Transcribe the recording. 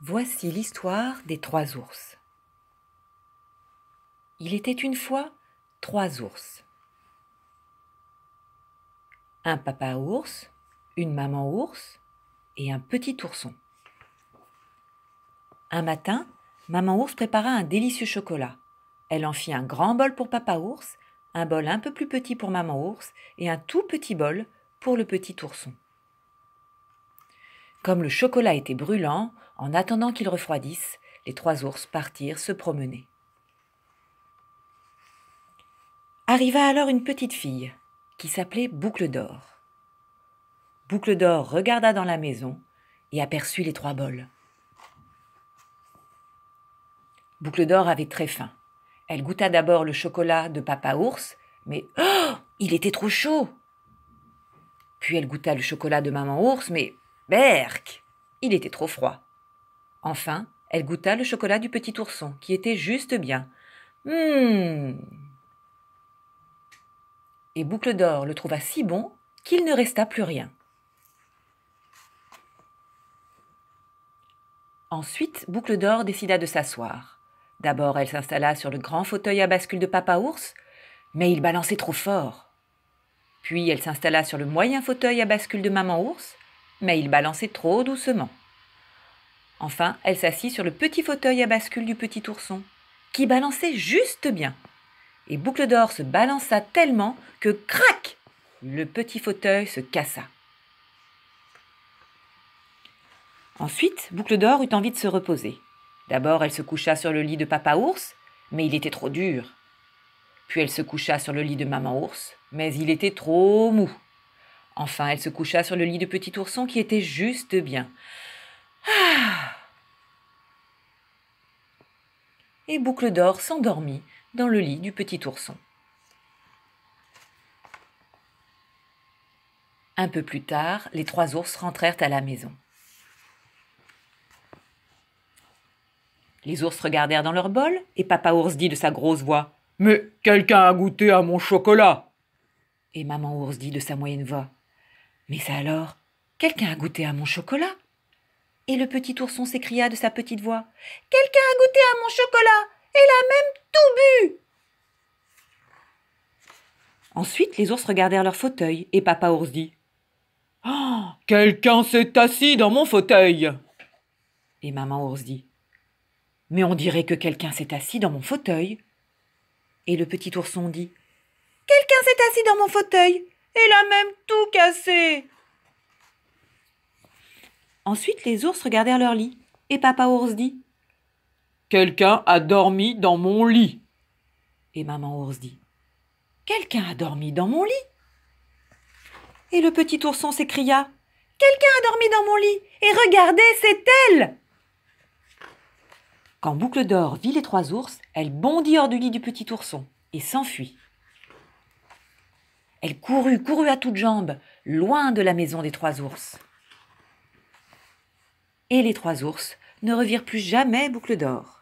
Voici l'histoire des trois ours. Il était une fois trois ours. Un papa ours, une maman ours et un petit ourson. Un matin, maman ours prépara un délicieux chocolat. Elle en fit un grand bol pour papa ours, un bol un peu plus petit pour maman ours et un tout petit bol pour le petit ourson. Comme le chocolat était brûlant, en attendant qu'il refroidisse, les trois ours partirent se promener. Arriva alors une petite fille, qui s'appelait Boucle d'Or. Boucle d'Or regarda dans la maison et aperçut les trois bols. Boucle d'Or avait très faim. Elle goûta d'abord le chocolat de Papa Ours, mais oh, il était trop chaud. Puis elle goûta le chocolat de Maman Ours, mais Berk Il était trop froid. Enfin, elle goûta le chocolat du petit ourson, qui était juste bien. Hum Et Boucle d'Or le trouva si bon qu'il ne resta plus rien. Ensuite, Boucle d'Or décida de s'asseoir. D'abord, elle s'installa sur le grand fauteuil à bascule de Papa Ours, mais il balançait trop fort. Puis, elle s'installa sur le moyen fauteuil à bascule de Maman Ours, mais il balançait trop doucement. Enfin, elle s'assit sur le petit fauteuil à bascule du petit ourson, qui balançait juste bien. Et Boucle d'Or se balança tellement que crac Le petit fauteuil se cassa. Ensuite, Boucle d'Or eut envie de se reposer. D'abord, elle se coucha sur le lit de Papa Ours, mais il était trop dur. Puis elle se coucha sur le lit de Maman Ours, mais il était trop mou. Enfin, elle se coucha sur le lit de petit ourson qui était juste bien. Ah Et Boucle d'Or s'endormit dans le lit du petit ourson. Un peu plus tard, les trois ours rentrèrent à la maison. Les ours regardèrent dans leur bol et Papa ours dit de sa grosse voix Mais quelqu'un a goûté à mon chocolat Et Maman ours dit de sa moyenne voix mais alors, quelqu'un a goûté à mon chocolat Et le petit ourson s'écria de sa petite voix Quelqu'un a goûté à mon chocolat Et l'a même tout bu Ensuite, les ours regardèrent leur fauteuil et Papa ours dit oh, Quelqu'un s'est assis dans mon fauteuil Et Maman ours dit Mais on dirait que quelqu'un s'est assis dans mon fauteuil. Et le petit ourson dit Quelqu'un s'est assis dans mon fauteuil elle a même tout cassé. Ensuite, les ours regardèrent leur lit, et papa ours dit Quelqu'un a dormi dans mon lit. Et maman ours dit Quelqu'un a dormi dans mon lit. Et le petit ourson s'écria Quelqu'un a dormi dans mon lit, et regardez, c'est elle Quand Boucle d'Or vit les trois ours, elle bondit hors du lit du petit ourson et s'enfuit. Elle courut, courut à toutes jambes, loin de la maison des trois ours. Et les trois ours ne revirent plus jamais Boucle d'Or.